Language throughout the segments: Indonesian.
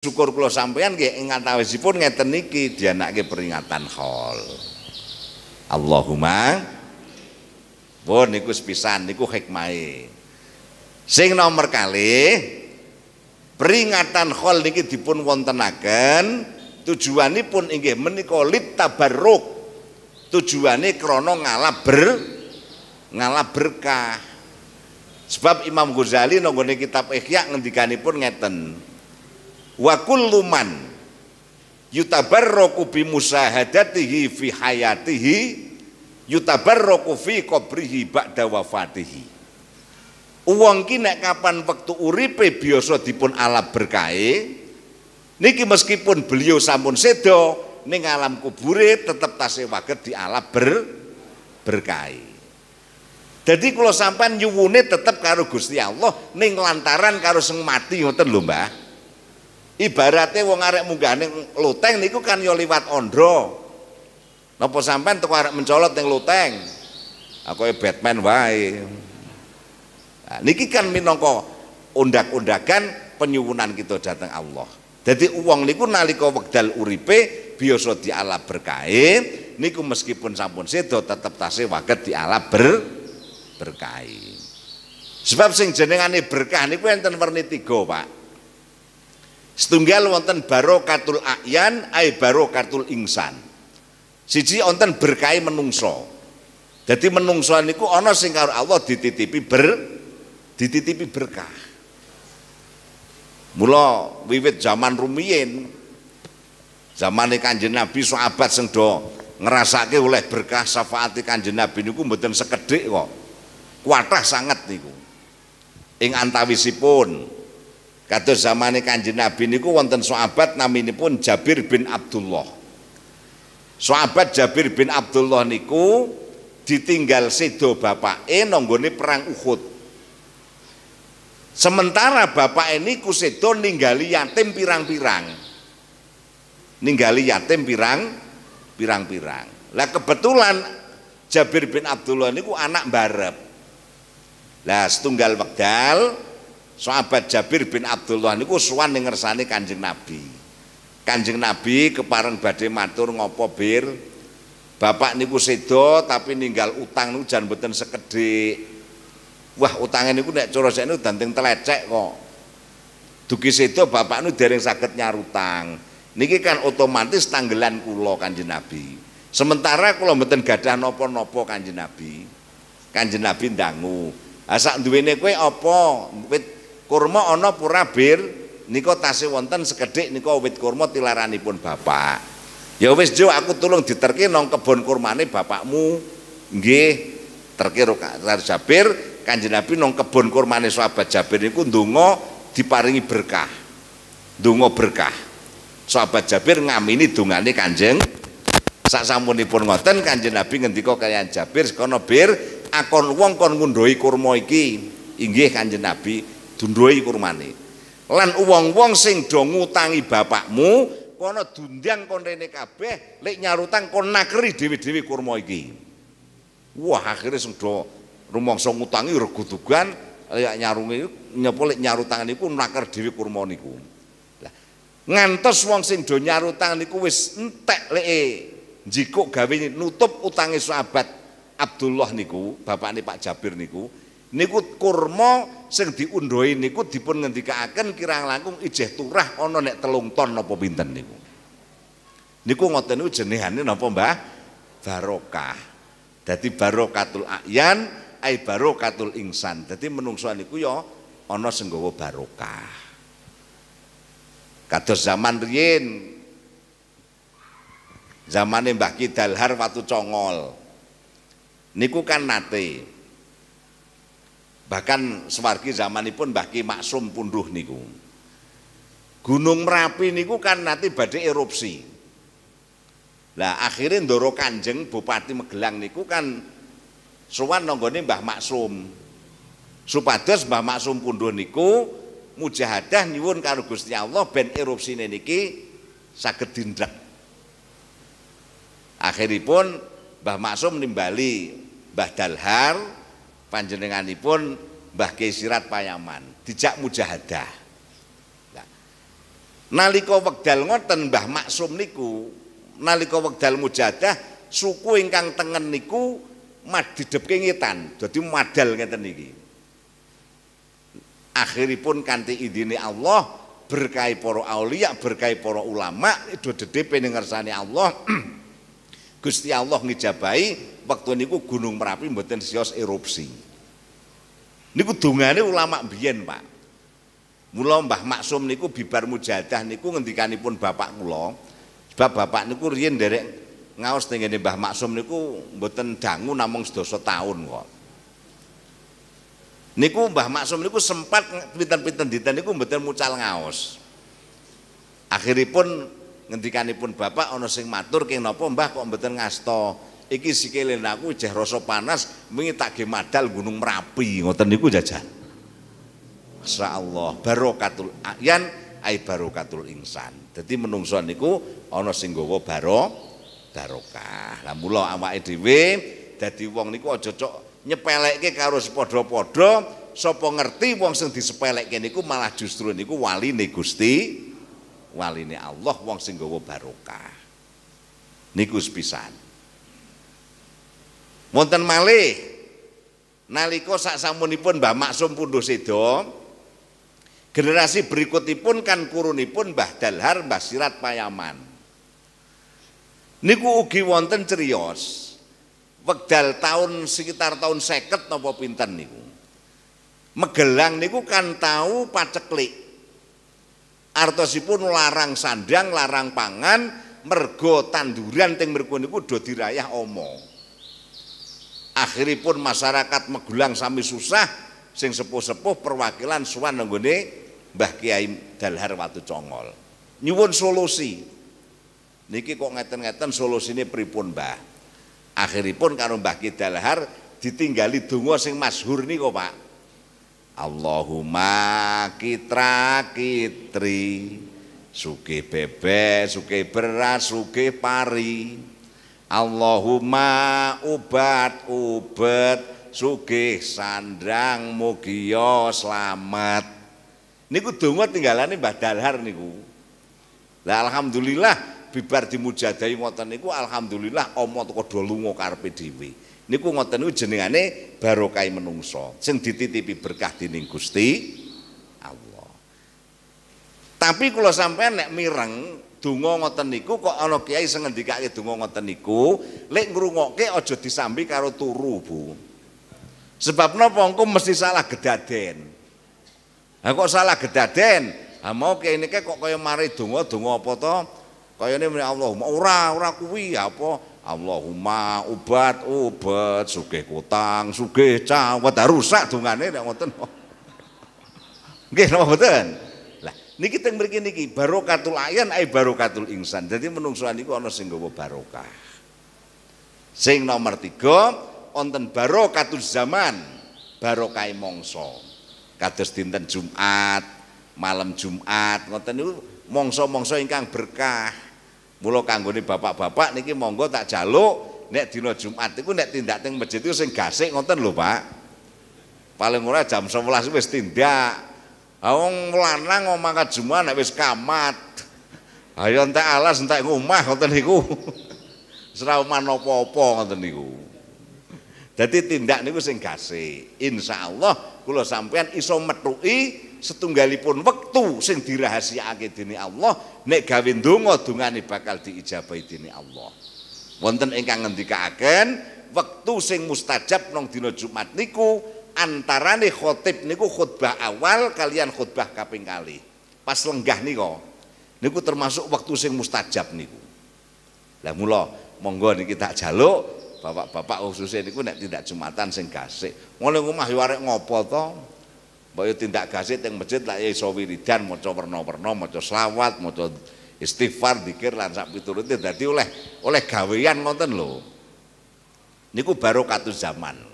syukur kula sampeyan nggih ingat awisipun ngeten niki dianake peringatan hall. Allahumma pun niku sepisan niku hikmahe. Sing nomor kali peringatan hall niki dipun wontenaken tujuanipun inggih menika lit tabarruk. Tujuane krana ngalah ber ngalah berkah. Sebab Imam Ghazali nongoni kitab Ihya ngendikanipun ngeten wa kullu man yutabarraku bi musahadatihi fi hayatihi yutabarraku fi qabrihi ba'da wafatihi Uang ki nek kapan waktu uripe biasa dipun alap berkahe niki meskipun beliau sampun sedo ning alam kubure tetep tasih waget alap ber berkahe Jadi kalau sampan nyuwune tetap karo Gusti Allah ning lantaran karo sing mati ngoten lho Mbah. Ibaratnya wong arek munggane loteng niku kan yo ya liwat ondro, Napa sampean teko arek mencolot ning loteng? Aku Batman wae. Nah, niki kan minangka undak-undakan penyuwunan kita datang Allah. Jadi uang niku nalika wekdal uripe biasa dialap berkain niku meskipun sampun sedo tetap tasih waget dialap ber berkain. Sebab sing jenengane berkah niku enten werni tiga, Pak. Setunggal wonten barokatul a'yan ay barokatul insan. Siji wonten berkai menungso. Jadi menungso niku ana sing karo Allah dititipi ber dititipi berkah. Mula wiwit zaman rumiyin zaman Kanjeng Nabi sahabat sing do ngrasake oleh berkah syafaat Kanjeng Nabi niku mboten sekedhik kok. Kuatah sangat niku. Ing antawisipun Kados zamane Kanjeng Nabi niku wonten sahabat pun Jabir bin Abdullah. Sahabat Jabir bin Abdullah niku ditinggal sedo bapake nanggone perang Uhud. Sementara bapak ini sedo ninggali yatim pirang-pirang. Ninggali yatim pirang pirang-pirang. Lah kebetulan Jabir bin Abdullah niku anak barep. Lah setunggal wekdal sahabat Jabir bin Abdullah niku suwan ning ngersane Kanjeng Nabi. Kanjeng Nabi kepareng badhe matur ngopo bir Bapak niku sedo tapi ninggal utang niku jan mboten sekedhik. Wah, utange niku nek cara sakniki danting telecek kok. Dugi sedo bapak niku dereng saged nyarutang. Niki kan otomatis tanggelan kula Kanjeng Nabi. Sementara kula mboten gadah napa-napa Kanjeng Nabi. Kanjeng Nabi ndangu. Ah sak duwene kowe apa? kurma ana purabir nika tasih wonten sekedhik nika wit kurma tilaranipun bapak ya wis jo aku tulung diterke nang kebon kurmane bapakmu nggih terke karo Jabir Kanjeng Nabi nang kebon kurmane sahabat Jabir niku ndonga diparingi berkah ndonga berkah sahabat Jabir ngamini dongane Kanjeng sak ngoten Kanjeng Nabi ngendika kaliyan Jabir kono bir akon wong kon ngundhoi kurma iki inggih Kanjeng Nabi dundoi kurmane lan uang uang sing do ngutangi bapakmu kono dundang kon rene kabeh lek nyarutang kon nakeri dhewe-dhewe kurma iki wah akhirnya sing do rumangsa ngutangi regudugan lek nyarungi nyapa nyarutang niku naker dhewe kurmo niku ngantos wong sing do nyarutang niku wis entek leke jikuk gawe nutup utangi sahabat Abdullah niku bapakne Pak Jabir niku niku kurma sing diundhoi niku dipun ngendikaaken kirang langkung ijeh turah ana nek telung ton napa pinten niku. Niku ngoten niku jenehane napa Mbah? Barokah. Dadi barokatul ayan ai barokatul insan. Dadi menungso niku ya ana sing gawa barokah. Kados zaman riyin zamane Mbah Ki Dalhar Watu Congol. Niku kan nate Bahkan sewargi ini pun bahki Maksum Punduh niku. Gunung Merapi niku kan nanti badai erupsi. Lah akhirnya Ndoro Kanjeng Bupati megelang niku kan sowan nonggoni Mbah Maksum. Supados Mbah Maksum Punduh niku mujahadah nyuwun karo Gusti Allah ben erupsi niki saged dindrak. Akhiripun Mbah Maksum nimbali Mbah Dalhar panjenenganipun Mbah Kiai Sirat Payaman dijak mujahadah. Nah, nalika wekdal ngoten Mbah Maksum niku nalika wekdal mujahadah suku ingkang tengen niku madidep kengitan jadi dadi madal ngeten niki. Akhiripun kanthi idine Allah berkai poro aulia, berkai poro ulama, do dedhe penengersane Allah. Gusti Allah ngijabahi waktu niku Gunung Merapi mboten sios erupsi. Niku dongane ulama biyen, Pak. Mula Mbah Maksum niku bibar mujadah niku ngendikanipun bapak kula. Sebab bapak niku riyen nderek ngaos tengene Mbah Maksum niku mboten dangu namung sedasa tahun kok. Niku Mbah Maksum niku sempat pinten-pinten dinten niku mboten mucal ngaos. Akhiripun ngendikanipun bapak ana sing matur kenapa Mbah kok mboten ngasto iki sikile aku jeh rasa panas wingi tak ge madal Gunung Merapi ngoten niku jajan masyaallah barokatul ayan ai barokatul insan dadi menungso niku ana sing gawa baro barokah lah mula awake dhewe dadi wong niku aja cocok nyepelekke karo sepadha-padha sapa ngerti wong sing disepelekke niku malah justru niku waline Gusti waline Allah wong sing gawa barokah niku sepisan Wonten malih nalika sak samunipun Mbah Maksum Pundhu Sedo generasi berikutipun kan kurunipun Mbah Dalhar Mbah Sirat Payaman. Niku ugi wonten cerios. Wekdal tahun sekitar tahun seket napa pinten niku. Megelang niku kan tahu paceklik. Artosipun larang sandang, larang pangan, mergo tanduran teng mriku niku do dirayah omong akhiripun masyarakat Megulang sami susah sing sepuh-sepuh perwakilan suan nenggone Mbah Kiai Dalhar Watu Congol. Nyuwun solusi. Niki kok ngeten-ngeten solusine pripun Mbah? Akhiripun karo Mbah Kiai Dalhar ditinggali donga sing masyhur niku, Pak. Allahumma kitra kitri suke bebek, suke beras, suke pari. Allahumma ubat ubat sugih sandang selamat ini slamet niku tinggalan tinggalane Mbah Dalhar niku lah alhamdulillah bibar dimujadai ngoten niku alhamdulillah omot teko do lunga ini dhewe niku ngoten niku jenengane barokai menungso sing dititipi berkah dening Gusti Allah tapi kalau sampai nek mireng donga ngoten niku kok ana kiai sing ngendikake donga ngoten niku lek ngrungokke aja disambi karo turu Bu. Sebab napa engko mesti salah gedaden. Lah kok salah gedaden? Ha mau kiai niki kok kaya mari donga donga apa to? Kayane muni Allahumma ora ora kuwi apa Allahumma ubat ubat sugih kutang sugih cawet rusak dongane nek ngoten. Nggih napa mboten? Niki teng mriki niki barokatul ayan ai barokatul insan. Jadi menungsuan niku ana sing nggawa barokah. Sing nomor tiga wonten barokatul zaman, barokai mongso. Kados dinten Jumat, malam Jumat ngoten niku mongso-mongso ingkang berkah. Mula kanggone bapak-bapak niki monggo tak jaluk nek dina Jumat iku nek tindak teng masjid iku sing gasik ngoten lho Pak. Paling ora jam 11 wis tindak. Ah, wong lanang omah kajuman nek wis kamat. Ayo ah, ya entek alas entek ngomah ngoten niku. Serauman apa-apa ngoten niku. Dadi tindak niku sing gasih. Insyaallah kula sampean iso metuki setunggalipun waktu sing dirahasiakake dini Allah nek gawe ndonga dungane bakal diijabahi dini Allah. Wonten ingkang ngendikaaken waktu sing mustajab nong dina Jumat niku Antara nih khotib niku khutbah awal kalian khutbah kaping kali. Pas lenggah niku niku termasuk waktu sing mustajab niku. Lah mulo monggo nih kita jaluk bapak-bapak khususnya niku nek tindak Jumatan sing kasih. Ngono rumah yo arek ngopo to? bayu tindak gasik teng masjid lak iso wiridan maca werna-werna, maca selawat, maca istighfar, dikir lan sak piturute dadi oleh oleh gawean ngoten lho. Niku baru katu zaman.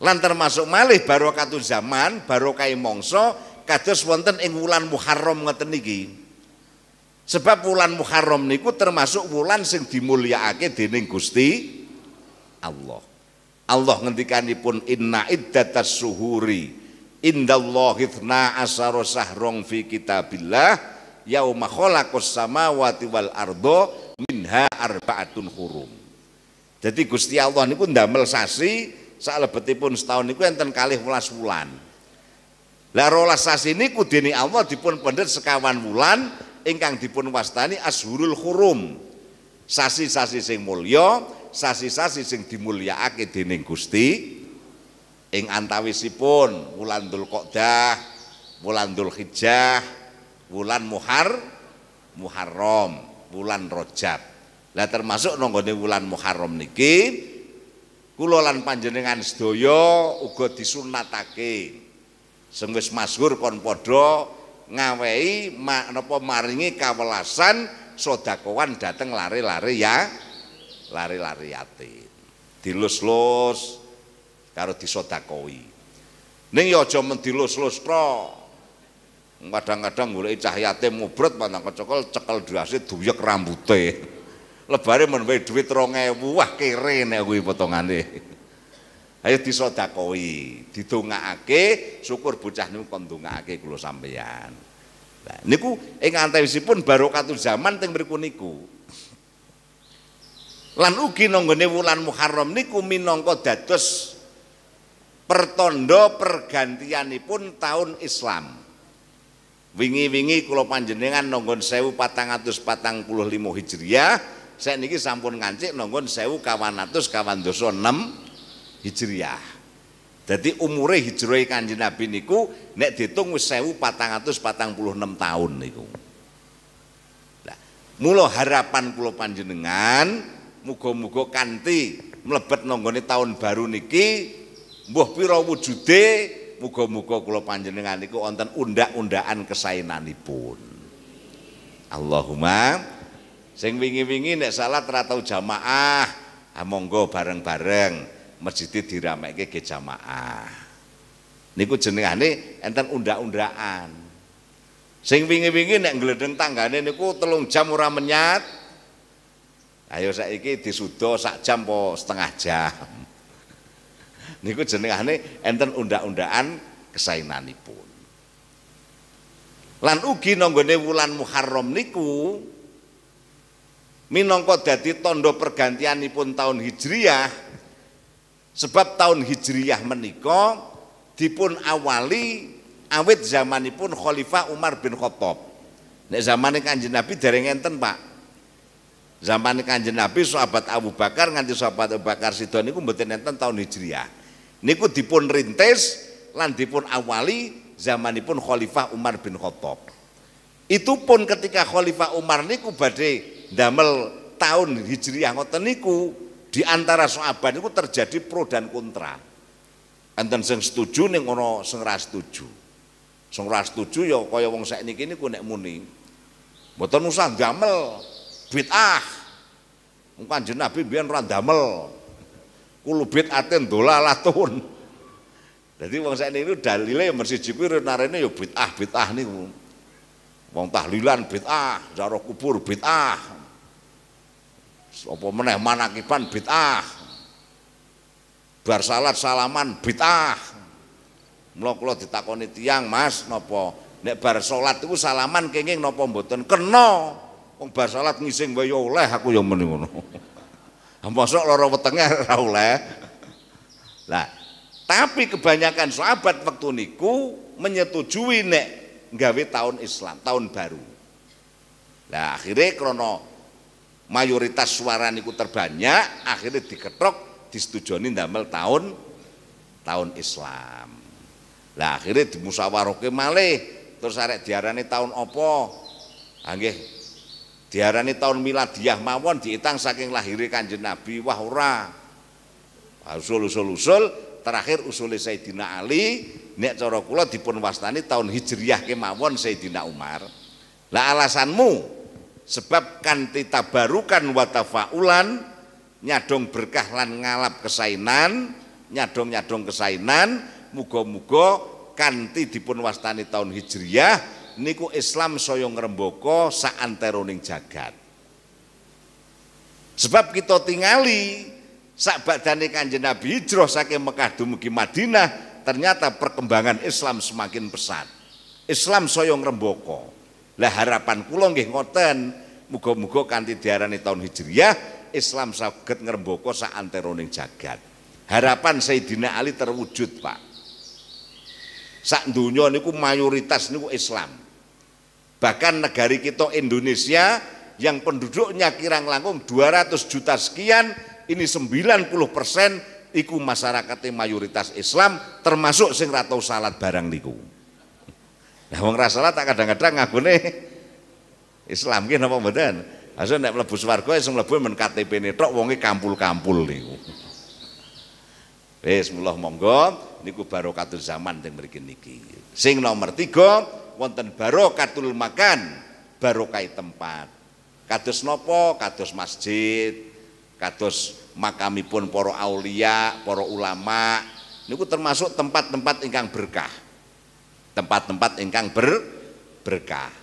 Lan termasuk malih baru barokatu zaman, baru kai mongso kados wonten ing wulan Muharram ngeten niki. Sebab wulan Muharram niku termasuk wulan sing dimulyakake dening Gusti Allah. Allah ngendikanipun inna iddatas suhuri indallahi tsna asara sahrong fi kitabillah yauma khalaqas samawati wal ardo minha arbaatun hurum. Jadi Gusti Allah niku ndamel sasi Salebetipun setahun niku enten kalih welas wulan. Lah rolas niku dini Allah dipun pendet sekawan wulan ingkang dipun wastani ashurul hurum. Sasi-sasi sing mulya, sasi-sasi sing dimulyakake dening Gusti ing antawisipun wulan Dzulqa'dah, wulan Dzulhijjah, wulan Muhar Muharram, wulan Rajab. Lah termasuk nanggone wulan Muharram niki Kulolan lan panjenengan sedaya uga disunatake. Sing wis masyhur kon padha ngawehi napa maringi kawelasan sedakowan dateng lari-lari ya lari-lari yatim. Dilus-lus karo disodakoi. Ning ya aja mendilus-lus tok. kadang-kadang golek cah yatim mubret pandang kecekel cekel durasi duyek rambute lebare men wae dhuwit 2000 wah kere nek kuwi potongane ayo disodakoi didongakake syukur bocah niku kon dongakake kula sampeyan nah niku ing antawisipun barokatul zaman teng mriku niku lan ugi nanggone wulan Muharram niku minangka dados pertanda pergantianipun tahun Islam wingi-wingi kula panjenengan nonggon 1445 Hijriah saya niki sampun ngancik nonggon sewu kawan atus kawan dosa enam hijriah jadi umure hijrah kanjeng Nabi niku nek patang puluh enam tahun niku nah, mula harapan kula panjenengan mugo mugo kanti mlebet nonggoni tahun baru niki buah pira wujude mugo mugo kulo panjenengan niku wonten undak-undakan pun, Allahumma Sing wingi-wingi nek salat ra jamaah, ah monggo bareng-bareng masjid diramekke ke jamaah. Niku jenengane enten unda-undaan. Sing wingi-wingi nek ngledeng tanggane niku telung jam ora menyat. Ayo saiki disudo sak jam po setengah jam. Niku jenengane enten undak-undakan kesainanipun. Lan ugi nanggone wulan Muharram niku minangka dadi tondo pergantianipun tahun Hijriyah sebab tahun Hijriyah menika dipun awali awit zamanipun Khalifah Umar bin Khattab. Nek zamane Kanjeng Nabi dereng enten, Pak. Zaman Kanjeng Nabi sahabat Abu Bakar nganti sahabat Abu Bakar Sidon niku mboten enten tahun hijriyah. Niku dipun rintis lan dipun awali zamanipun Khalifah Umar bin Khattab. Itu pun ketika Khalifah Umar niku badhe damel tahun Hijriah ngoten niku di antara sahabat itu terjadi pro dan kontra. Enten sing setuju ning ono sing setuju. Sing setuju ya kaya wong sakniki niku nek muni mboten usah damel bid'ah. Wong Kanjeng Nabi biyen ora damel. Kulo bid'ate dolalatun. Jadi wong saya ini dalile yang mersiji kuwi narene yo ya bid'ah bid'ah nih, Wong tahlilan bid'ah, ziarah kubur bid'ah, Sopo meneh manakiban bid'ah. Bar salat salaman bid'ah. Mula kula ditakoni tiang Mas, napa nek bar salat iku salaman kenging napa mboten kena? Wong bar salat ngising wae ya oleh aku yang muni ngono. Mosok lara wetenge ora oleh. Lah, tapi kebanyakan sahabat waktu niku menyetujui nek gawe tahun Islam, tahun baru. Lah akhirnya krono mayoritas suara niku terbanyak akhirnya diketok disetujui damel tahun tahun Islam lah akhirnya di musawaroke malih terus arek diarani tahun opo anggih ah, diarani tahun miladiah mawon diitang saking lahir kanjeng Nabi wah ora usul usul usul terakhir usul Sayyidina Ali nek cara kula dipun wastani tahun hijriyah kemawon Sayyidina Umar lah alasanmu Sebab kanti tabarukan watafaulan nyadong berkah lan ngalap kesainan, nyadong-nyadong kesainan, mugo mugo kanti dipun wastani tahun Hijriah niku Islam soyong remboko saanteroning jagat. Sebab kita tingali sak badane Kanjeng Nabi hijrah saking Mekah dumugi Madinah, ternyata perkembangan Islam semakin pesat. Islam soyong remboko Lah harapan kula nggih ngoten, Muga-muga kanthi diarani tahun Hijriah Islam saged ngrembaka sak jagat. Harapan Sayyidina Ali terwujud, Pak. Sak donya niku mayoritas niku Islam. Bahkan negari kita Indonesia yang penduduknya kirang langkung 200 juta sekian, ini 90 persen iku yang mayoritas Islam termasuk sing ratau salat barang niku. Nah wong rasalah tak kadang-kadang nih Islam ki napa mboten? Asa nek mlebu swarga iso mlebu men KTP-ne tok wonge kampul-kampul niku. Wis mulah monggo niku barokatul zaman teng mriki niki. Sing nomor tiga wonten barokatul makan, barokah tempat. Kados nopo? Kados masjid, kados makamipun para aulia, para ulama. Niku termasuk tempat-tempat ingkang berkah. Tempat-tempat ingkang ber berkah.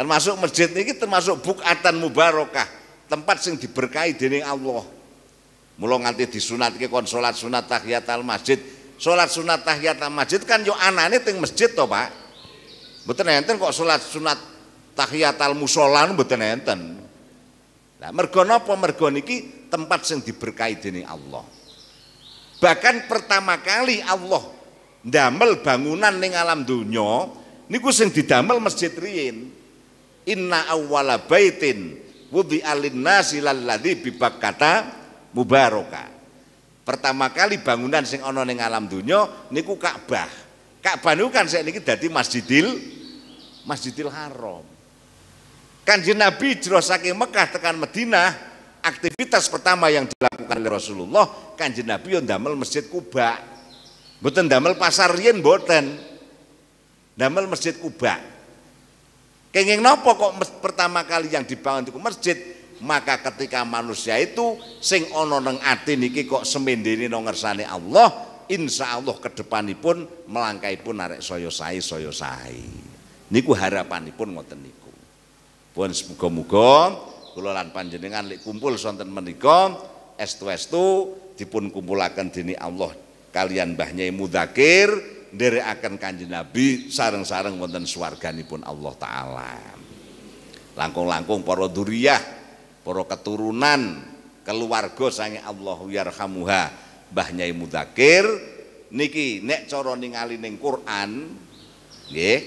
Termasuk masjid ini termasuk bukatan mubarokah, tempat sing diberkahi dening Allah. Mula nganti disunatke kon salat sunat tahiyat al masjid. Salat sunat tahiyat al masjid kan yo anane teng masjid to, Pak. Mboten enten kok salat sunat tahiyat al musola mboten enten. Nah, mergo napa mergo niki tempat sing diberkahi dening Allah. Bahkan pertama kali Allah ndamel bangunan ning alam donya niku sing didamel masjid riyin inna awwala baitin alin linnasi lalladzi bibak kata mubaroka Pertama kali bangunan sing ana ning alam donya niku Ka'bah. Ka'bah niku kan niki dadi Masjidil Masjidil Haram. Kanjeng Nabi hijrah saking Mekah tekan Madinah, aktivitas pertama yang dilakukan oleh Rasulullah Kanjeng Nabi yo ndamel Masjid Kuba. Mboten ndamel pasar riyen mboten. Ndamel Masjid Kuba. Kenging nopo kok pertama kali yang dibangun itu masjid, maka ketika manusia itu sing ono neng ati niki kok semendiri nongersane Allah, insya Allah kedepanipun melangkai pun narek soyo sai soyo sai. Niku harapanipun ngoten niku. Pun semoga-moga kula lan panjenengan lek kumpul sonten menika estu-estu dipun kumpulaken dini Allah kalian bahnya Nyai Mudzakkir dari akan kanji Nabi sarang-sarang wonten pun Allah taala. Langkung-langkung para duriah, para keturunan, keluarga sangi Allah yarhamuha Mbah Nyai Mudakir niki nek cara ningali ning Quran nggih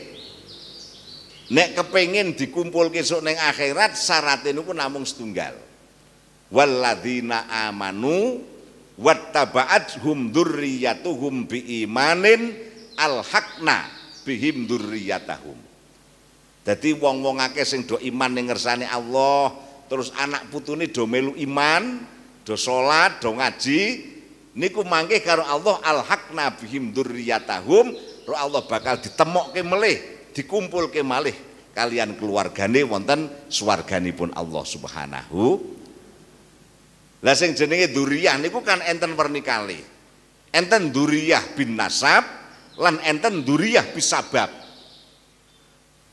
nek kepengin dikumpul kesuk ning akhirat syaratnya niku namung setunggal walladzina amanu hum dzurriyyatuhum biimanin Alhakna bihim durriyatahum. Jadi wong-wong akeh sing do iman yang ngersani Allah, terus anak putu ini do melu iman, do sholat, do ngaji, niku mangke karo Allah alhakna bihim durriyatahum, roh Allah bakal ditemok ke meleh, dikumpul ke malih kalian keluargane wonten pun Allah Subhanahu lah sing jenenge dzurriyah niku kan enten pernikali. Enten duriyah bin nasab, lan enten duriyah bab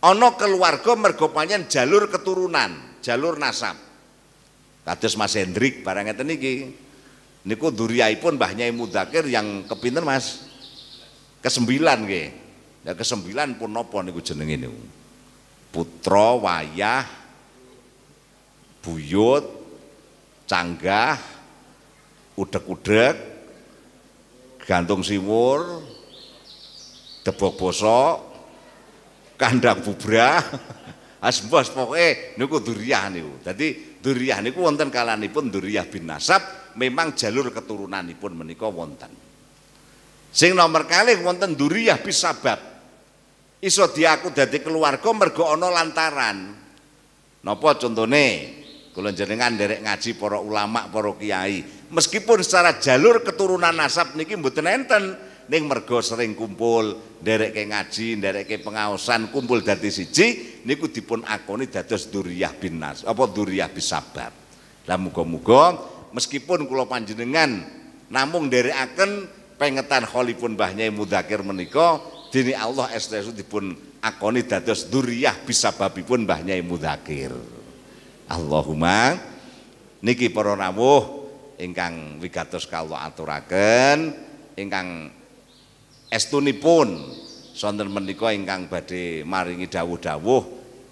ono keluarga mergopanya jalur keturunan, jalur nasab. Kados Mas Hendrik barangnya barang ini niki. Niku pun bahannya Nyai Mudakir yang kepinter Mas? Kesembilan ke Ya kesembilan pun ini niku jeneng ini Putra wayah buyut canggah udek-udek gantung siwur gebok bosok, kandang bubrah, asbos eh niku duriah niku. Jadi duriah niku wonten kalanipun duriah bin nasab memang jalur keturunan pun menika wonten. Sing nomor kali wonten duriah bisabab. Iso diaku dadi keluarga mergo ono lantaran. nopo contohnya Kula jenengan derek ngaji para ulama, para kiai. Meskipun secara jalur keturunan nasab niki mboten enten, ning mergo sering kumpul nderekke ngaji derek nderekke pengausan, kumpul dadi siji niku dipun akoni dados bin Nas. apa dzurriyyah bisabab lah muga-muga meskipun kulo panjenengan namung akan pengetan kholipun bahnya Nyai Mudzakkir meniko. dini Allah estesu dipun akoni dados dzurriyyah bisababipun Mbah Nyai Mudzakkir Allahumma niki para rawuh ingkang wigatos kalau aturaken ingkang estunipun sonten menika ingkang badhe maringi dawuh-dawuh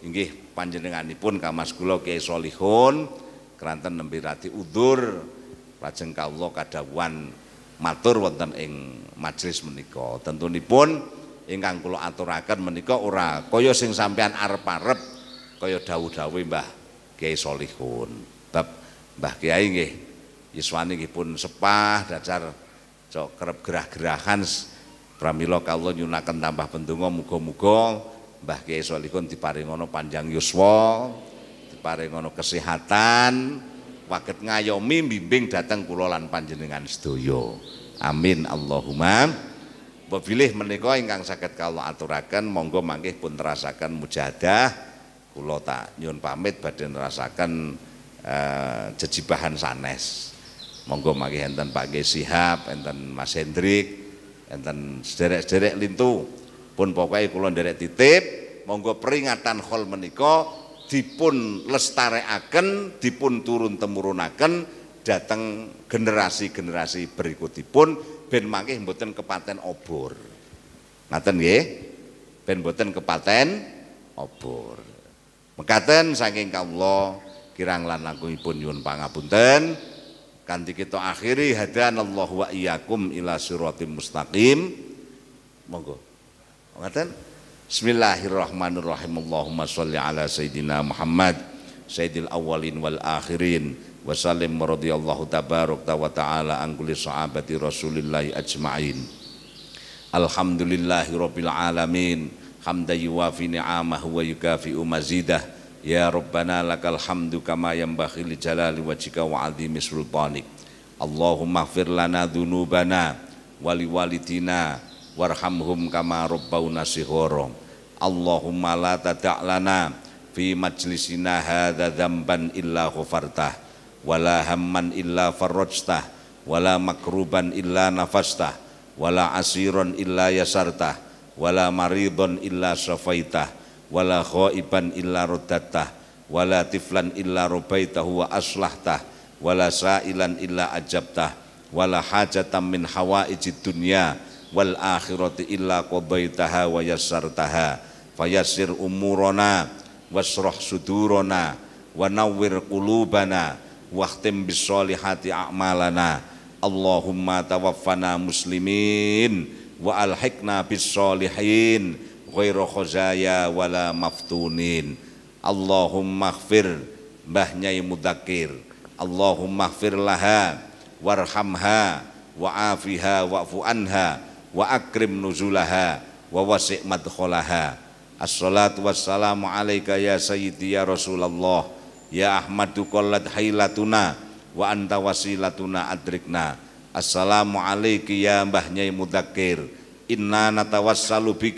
inggih panjenenganipun kamas kula Kiai Solihun keranten nembe radi udzur lajeng kawula kadhawuhan matur wonten ing majelis menika tentunipun ingkang kula aturaken menika ora kaya sing sampean arep-arep kaya dawuh-dawuhe Mbah Kiai Solihun bab Mbah Kiai nggih yuswane pun sepah dasar cok kerep gerah-gerahan Pramilo, kalau nyunakan tambah pendonga mugo-mugo Mbah Kiai di parengono panjang yuswa, parengono kesehatan, waket ngayomi bimbing datang pulolan panjenengan studio, Amin Allahumma. Wabilih menika ingkang sakit kalau aturakan, monggo mangkih pun terasakan mujadah, kulo tak nyun pamit badan rasakan eh, jejibahan sanes. Monggo mangke enten pagi Sihab, enten Mas Hendrik, enten sederek-sederek lintu pun pokoknya kulon derek titip monggo peringatan khol menika dipun lestareaken dipun turun temurunaken dateng generasi-generasi berikutipun ben mangke mboten kepaten obor ngaten nggih ben mboten kepaten obor mekaten saking kawula kirang lan langkungipun nyuwun pangapunten kanti kita akhiri hadan Allah wa iyyakum ila siratim mustaqim monggo ngaten bismillahirrahmanirrahim Allahumma sholli ala sayidina Muhammad sayyidil awwalin wal akhirin wa sallim radhiyallahu tabarok wa ta'ala an kulli sahabati rasulillahi ajma'in alhamdulillahi rabbil alamin hamdan yuwafi ni'amahu wa yukafi mazidah Ya Rabbana lakal hamdu kama yang bakhili jalali wajika wa azimi sultanik. Allahumma ighfir lana dzunubana wali walidina warhamhum kama rabbauna shighara. Allahumma la tada' lana fi majlisina hadha dhamban illa khufartah wala hamman illa farrojtah wala makruban illa nafastah wala asiron illa yasartah wala maridon illa syafaitah wala ghaiban illa rodatah, wala tiflan illa rubaitahu wa aslahtah wala sa'ilan illa ajabtah wala hajatam min hawaijid dunya wal akhirati illa qobaitaha wa yassartaha fayasir umurona, wasrah sudurona, wa nawwir qulubana wahtim bis solihati a'malana Allahumma tawaffana muslimin wa alhikna bisolihin. solihin ghairu khazaya wala maftunin Allahumma khfir bahnyai mudakir Allahumma khfir laha warhamha wa'afiha wa'fu waakrim wa akrim nuzulaha wa wasi' madkholaha Assalatu wassalamu alaika ya sayyidi ya Rasulullah Ya Ahmadu kollad haylatuna wa anta wasilatuna adrikna Assalamu alaiki ya mbah nyai mudakir Inna natawassalu bika